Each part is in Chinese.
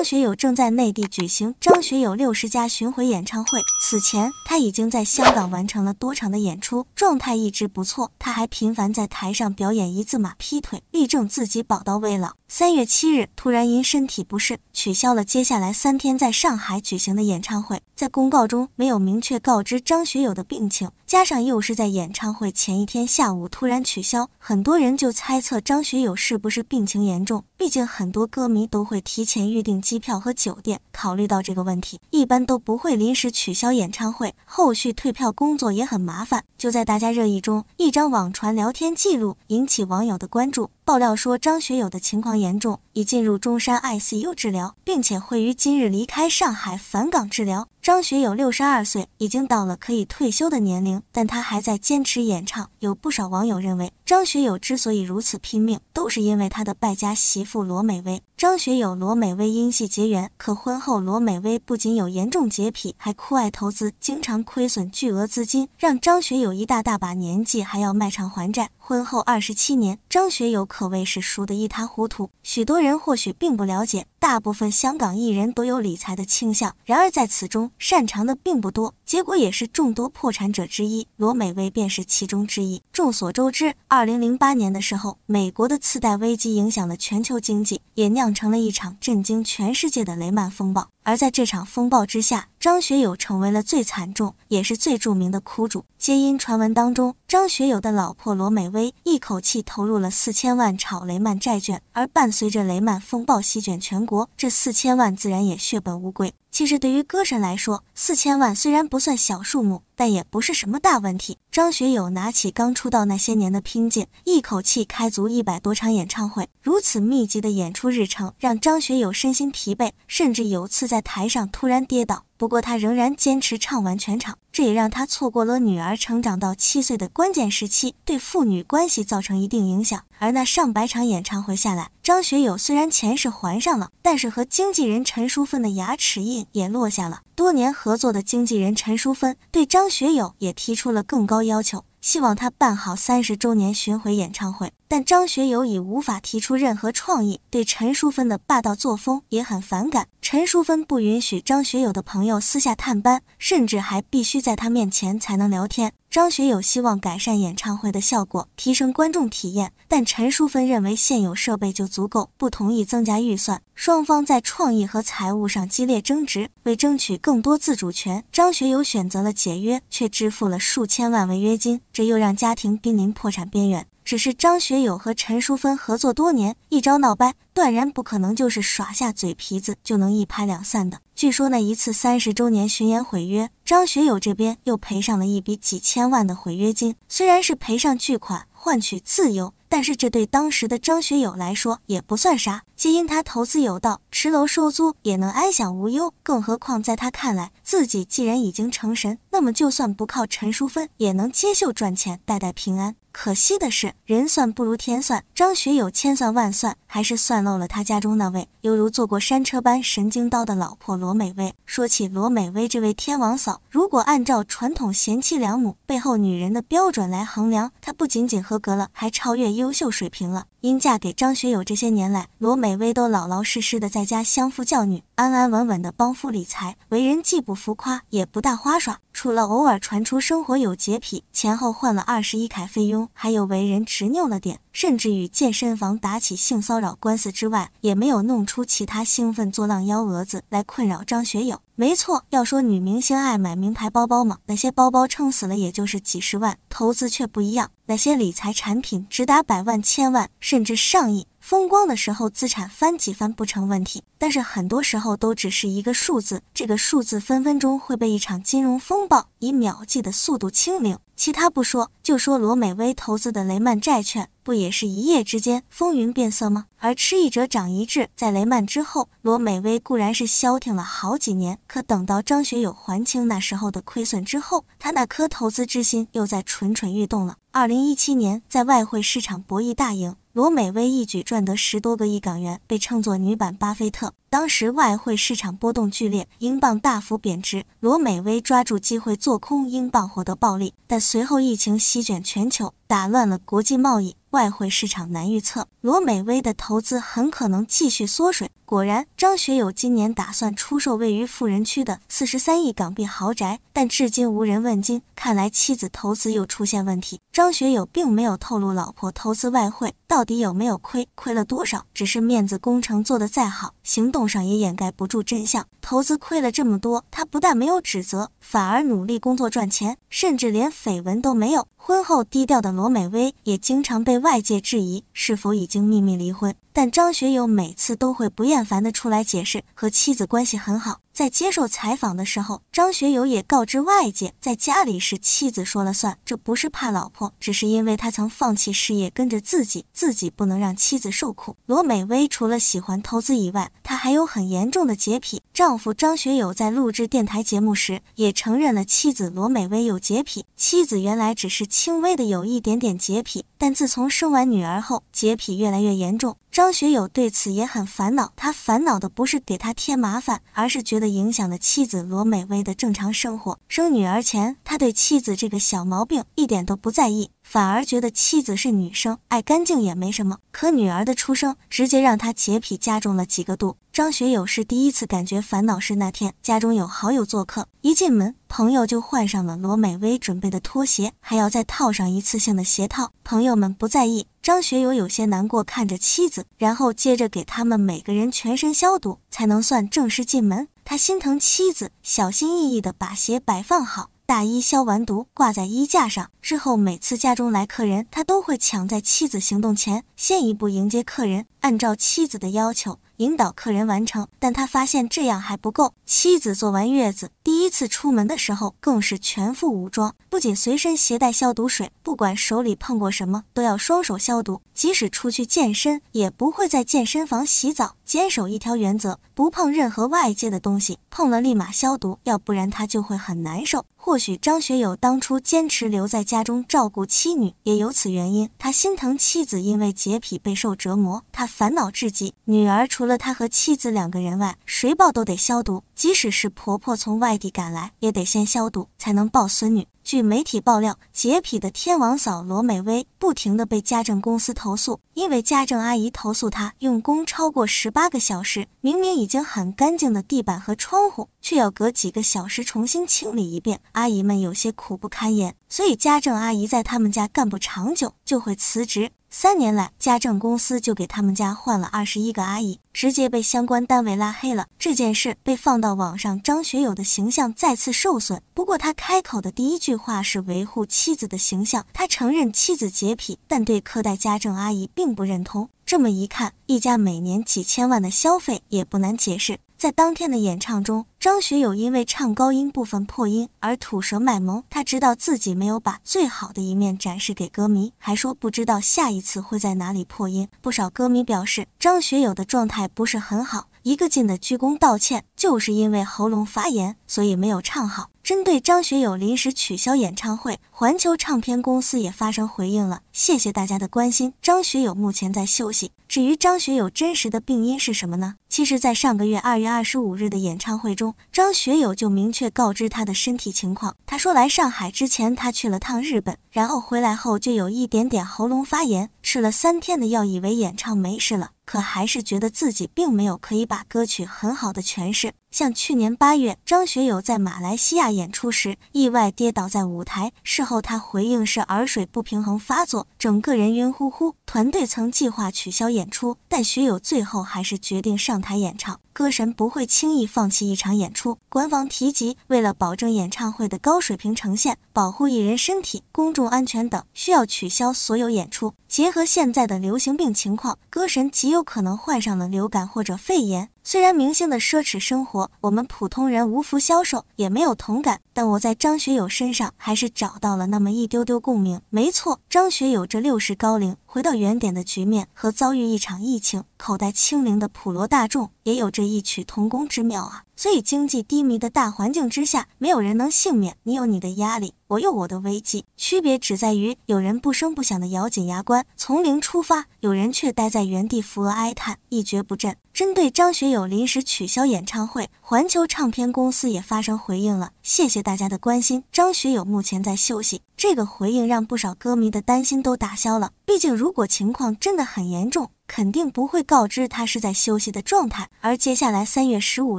张学友正在内地举行张学友六十家巡回演唱会。此前，他已经在香港完成了多场的演出，状态一直不错。他还频繁在台上表演一字马劈腿，力证自己宝刀未老。三月七日，突然因身体不适取消了接下来三天在上海举行的演唱会。在公告中没有明确告知张学友的病情。加上又是在演唱会前一天下午突然取消，很多人就猜测张学友是不是病情严重。毕竟很多歌迷都会提前预订机票和酒店，考虑到这个问题，一般都不会临时取消演唱会。后续退票工作也很麻烦。就在大家热议中，一张网传聊天记录引起网友的关注，爆料说张学友的情况严重，已进入中山 ICU 治疗，并且会于今日离开上海返港治疗。张学友六十二岁，已经到了可以退休的年龄。但他还在坚持演唱，有不少网友认为张学友之所以如此拼命，都是因为他的败家媳妇罗美薇。张学友罗美薇因戏结缘，可婚后罗美薇不仅有严重洁癖，还酷爱投资，经常亏损巨额资金，让张学友一大大把年纪还要卖唱还债。婚后二十七年，张学友可谓是输得一塌糊涂。许多人或许并不了解。大部分香港艺人都有理财的倾向，然而在此中擅长的并不多，结果也是众多破产者之一。罗美薇便是其中之一。众所周知，二零零八年的时候，美国的次贷危机影响了全球经济，也酿成了一场震惊全世界的雷曼风暴。而在这场风暴之下，张学友成为了最惨重，也是最著名的苦主，皆因传闻当中，张学友的老婆罗美薇一口气投入了四千万炒雷曼债券，而伴随着雷曼风暴席卷全国，这四千万自然也血本无归。其实对于歌神来说，四千万虽然不算小数目，但也不是什么大问题。张学友拿起刚出道那些年的拼劲，一口气开足一百多场演唱会。如此密集的演出日程，让张学友身心疲惫，甚至有次在台上突然跌倒。不过他仍然坚持唱完全场，这也让他错过了女儿成长到七岁的关键时期，对父女关系造成一定影响。而那上百场演唱会下来，张学友虽然钱是还上了，但是和经纪人陈淑芬的牙齿印也落下了。多年合作的经纪人陈淑芬对张学友也提出了更高要求，希望他办好三十周年巡回演唱会。但张学友已无法提出任何创意，对陈淑芬的霸道作风也很反感。陈淑芬不允许张学友的朋友私下探班，甚至还必须在他面前才能聊天。张学友希望改善演唱会的效果，提升观众体验，但陈淑芬认为现有设备就足够，不同意增加预算。双方在创意和财务上激烈争执，为争取更多自主权，张学友选择了解约，却支付了数千万违约金，这又让家庭濒临破产边缘。只是张学友和陈淑芬合作多年，一朝闹掰，断然不可能就是耍下嘴皮子就能一拍两散的。据说那一次三十周年巡演毁约，张学友这边又赔上了一笔几千万的毁约金，虽然是赔上巨款换取自由。但是这对当时的张学友来说也不算啥，皆因他投资有道，持楼收租也能安享无忧。更何况在他看来，自己既然已经成神，那么就算不靠陈淑芬，也能接秀赚钱，代代平安。可惜的是，人算不如天算，张学友千算万算，还是算漏了他家中那位犹如坐过山车般神经刀的老婆罗美薇。说起罗美薇这位天王嫂，如果按照传统贤妻良母背后女人的标准来衡量，她不仅仅合格了，还超越一。优秀水平了，因嫁给张学友。这些年来，罗美薇都老老实实的在家相夫教女，安安稳稳的帮夫理财，为人既不浮夸，也不大花耍。除了偶尔传出生活有洁癖，前后换了二十一凯菲佣，还有为人执拗了点，甚至与健身房打起性骚扰官司之外，也没有弄出其他兴奋作浪幺蛾子来困扰张学友。没错，要说女明星爱买名牌包包吗？那些包包撑死了也就是几十万，投资却不一样。那些理财产品，直达百万、千万，甚至上亿。风光的时候，资产翻几番不成问题，但是很多时候都只是一个数字，这个数字分分钟会被一场金融风暴以秒计的速度清零。其他不说，就说罗美薇投资的雷曼债券，不也是一夜之间风云变色吗？而吃一者长一智，在雷曼之后，罗美薇固然是消停了好几年，可等到张学友还清那时候的亏损之后，他那颗投资之心又在蠢蠢欲动了。二零一七年，在外汇市场博弈大赢。罗美薇一举赚得十多个亿港元，被称作女版巴菲特。当时外汇市场波动剧烈，英镑大幅贬值，罗美薇抓住机会做空英镑，获得暴利。但随后疫情席卷全球，打乱了国际贸易。外汇市场难预测，罗美薇的投资很可能继续缩水。果然，张学友今年打算出售位于富人区的四十三亿港币豪宅，但至今无人问津。看来妻子投资又出现问题。张学友并没有透露老婆投资外汇到底有没有亏，亏了多少。只是面子工程做得再好，行动上也掩盖不住真相。投资亏了这么多，他不但没有指责，反而努力工作赚钱，甚至连绯闻都没有。婚后低调的罗美薇也经常被外界质疑是否已经秘密离婚。但张学友每次都会不厌烦地出来解释，和妻子关系很好。在接受采访的时候，张学友也告知外界，在家里是妻子说了算，这不是怕老婆，只是因为他曾放弃事业跟着自己，自己不能让妻子受苦。罗美薇除了喜欢投资以外，她还有很严重的洁癖。丈夫张学友在录制电台节目时也承认了妻子罗美薇有洁癖。妻子原来只是轻微的有一点点洁癖，但自从生完女儿后，洁癖越来越严重。张学友对此也很烦恼，他烦恼的不是给他添麻烦，而是觉得影响了妻子罗美薇的正常生活。生女儿前，他对妻子这个小毛病一点都不在意。反而觉得妻子是女生，爱干净也没什么。可女儿的出生直接让他洁癖加重了几个度。张学友是第一次感觉烦恼是那天家中有好友做客，一进门朋友就换上了罗美薇准备的拖鞋，还要再套上一次性的鞋套。朋友们不在意，张学友有些难过，看着妻子，然后接着给他们每个人全身消毒，才能算正式进门。他心疼妻子，小心翼翼的把鞋摆放好。大衣消完毒，挂在衣架上。之后每次家中来客人，他都会抢在妻子行动前，先一步迎接客人，按照妻子的要求。引导客人完成，但他发现这样还不够。妻子做完月子，第一次出门的时候更是全副武装，不仅随身携带消毒水，不管手里碰过什么，都要双手消毒。即使出去健身，也不会在健身房洗澡，坚守一条原则：不碰任何外界的东西，碰了立马消毒，要不然他就会很难受。或许张学友当初坚持留在家中照顾妻女，也有此原因，他心疼妻子因为洁癖备受折磨，他烦恼至极。女儿除了。除了他和妻子两个人外，谁抱都得消毒。即使是婆婆从外地赶来，也得先消毒才能抱孙女。据媒体爆料，洁癖的天王嫂罗美薇不停地被家政公司投诉，因为家政阿姨投诉她用功超过十八个小时，明明已经很干净的地板和窗户，却要隔几个小时重新清理一遍，阿姨们有些苦不堪言。所以家政阿姨在他们家干不长久就会辞职。三年来，家政公司就给他们家换了二十一个阿姨，直接被相关单位拉黑了。这件事被放到网上，张学友的形象再次受损。不过，他开口的第一句话是维护妻子的形象，他承认妻子洁癖，但对苛待家政阿姨并不认同。这么一看，一家每年几千万的消费也不难解释。在当天的演唱中，张学友因为唱高音部分破音而吐舌卖萌。他知道自己没有把最好的一面展示给歌迷，还说不知道下一次会在哪里破音。不少歌迷表示，张学友的状态不是很好，一个劲的鞠躬道歉，就是因为喉咙发炎，所以没有唱好。针对张学友临时取消演唱会，环球唱片公司也发声回应了，谢谢大家的关心。张学友目前在休息。至于张学友真实的病因是什么呢？其实，在上个月二月二十五日的演唱会中，张学友就明确告知他的身体情况。他说来上海之前，他去了趟日本，然后回来后就有一点点喉咙发炎，吃了三天的药，以为演唱没事了，可还是觉得自己并没有可以把歌曲很好的诠释。像去年八月，张学友在马来西亚演出时意外跌倒在舞台，事后他回应是耳水不平衡发作，整个人晕乎乎。团队曾计划取消演出，但学友最后还是决定上台演唱。歌神不会轻易放弃一场演出。官方提及，为了保证演唱会的高水平呈现、保护艺人身体、公众安全等，需要取消所有演出。结合现在的流行病情况，歌神极有可能患上了流感或者肺炎。虽然明星的奢侈生活，我们普通人无福消受，也没有同感，但我在张学友身上还是找到了那么一丢丢共鸣。没错，张学友这六十高龄。回到原点的局面和遭遇一场疫情、口袋清零的普罗大众，也有着异曲同工之妙啊。所以，经济低迷的大环境之下，没有人能幸免。你有你的压力，我有我的危机，区别只在于有人不声不响地咬紧牙关，从零出发；有人却待在原地，扶额哀叹，一蹶不振。针对张学友临时取消演唱会，环球唱片公司也发声回应了：“谢谢大家的关心，张学友目前在休息。”这个回应让不少歌迷的担心都打消了。毕竟，如果情况真的很严重，肯定不会告知他是在休息的状态，而接下来三月十五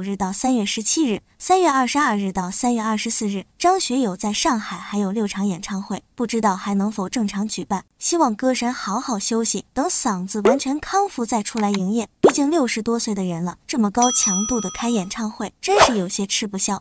日到三月十七日，三月二十二日到三月二十四日，张学友在上海还有六场演唱会，不知道还能否正常举办。希望歌神好好休息，等嗓子完全康复再出来营业。毕竟六十多岁的人了，这么高强度的开演唱会，真是有些吃不消。